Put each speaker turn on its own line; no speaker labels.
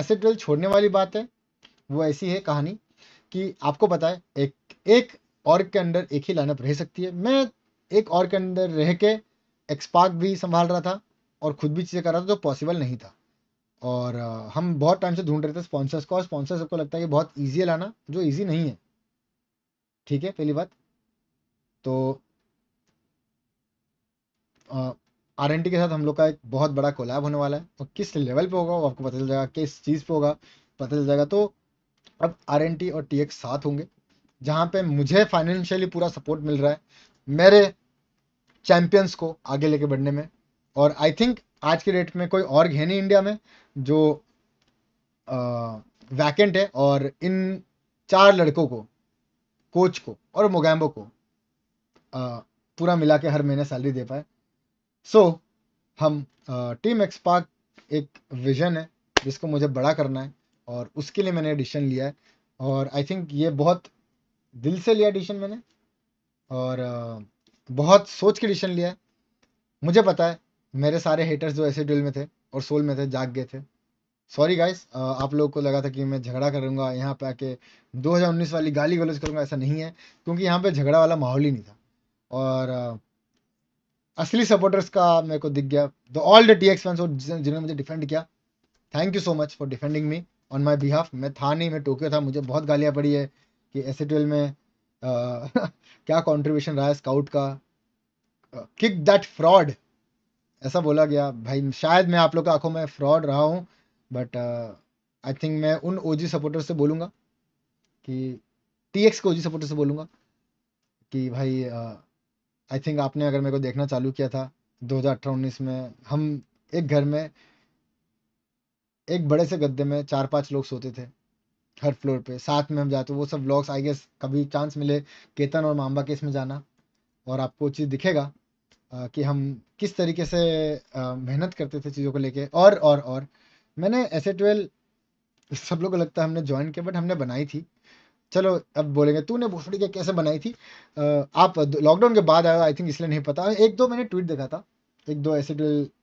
acid छोड़ने वाली बात है वो ऐसी है कहानी कि आपको पता है एक एक और के अंदर एक ही लाइनअप रह सकती है मैं एक और के अंदर रह के एक्सपार्क भी संभाल रहा था और खुद भी चीज़ें कर रहा था तो पॉसिबल नहीं था और हम बहुत टाइम से ढूंढ रहे थे स्पॉन्सर्स को और स्पॉन्सर सबको लगता है कि बहुत ईजी है लाना जो ईजी नहीं है ठीक है पहली बात तो आर के साथ हम लोग का एक बहुत बड़ा कोलैब होने वाला है तो किस लेवल पे होगा वो आपको पता चल जाएगा किस चीज़ पे होगा पता चल जाएगा तो अब आर और टी साथ होंगे जहाँ पे मुझे फाइनेंशियली पूरा सपोर्ट मिल रहा है मेरे चैम्पियंस को आगे लेके बढ़ने में और आई थिंक आज के डेट में कोई और है नहीं इंडिया में जो वैकेंट है और इन चार लड़कों को कोच को और मोगैम्बो को आ, पूरा मिला के हर महीने सैलरी दे पाए सो so, हम टीम एक्सपार्क एक विजन है जिसको मुझे बड़ा करना है और उसके लिए मैंने एडिशन लिया है और आई थिंक ये बहुत दिल से लिया एडिशन मैंने और बहुत सोच के एडिशन लिया है मुझे पता है मेरे सारे हेटर्स जो ऐसे ड्रिल में थे और सोल में थे जाग गए थे सॉरी गाइस आप लोगों को लगा था कि मैं झगड़ा करूंगा यहाँ पे आके 2019 वाली गाली गलौज करूंगा ऐसा नहीं है क्योंकि यहाँ पे झगड़ा वाला माहौल ही नहीं था और असली सपोर्टर्स का मेरे को दिख गया the all the T X fans जिन्होंने मुझे डिफेंड किया thank you so much for defending me on my behalf मैं था नहीं मैं टोक्यो था मुझे बहुत गालियाँ पड़ी है कि एस ए ट्वेल्व में आ, क्या कॉन्ट्रीब्यूशन रहा है स्काउट का किक दैट फ्रॉड ऐसा बोला गया भाई शायद मैं आप लोग का आंखों में फ्रॉड रहा हूँ बट आई थिंक मैं उन ओ जी सपोर्टर्स से बोलूँगा कि टी एक्स के ओ जी सपोर्टर से बोलूँगा कि भाई uh, आई थिंक आपने अगर मेरे को देखना चालू किया था दो 19 में हम एक घर में एक बड़े से गद्दे में चार पांच लोग सोते थे हर फ्लोर पे साथ में हम जाते वो सब व्लॉग्स आई गेस कभी चांस मिले केतन और माम्बा केस में जाना और आपको चीज़ दिखेगा कि हम किस तरीके से मेहनत करते थे चीज़ों को लेके और और और मैंने ऐसे ट्वेल्व सब लोग को लगता है हमने ज्वाइन किया बट हमने बनाई थी चलो अब बोलेंगे तूने भोसड़ी क्या कैसे बनाई थी आप लॉकडाउन के बाद आया आई थिंक इसलिए नहीं पता एक दो मैंने ट्वीट देखा था एक दो ऐसे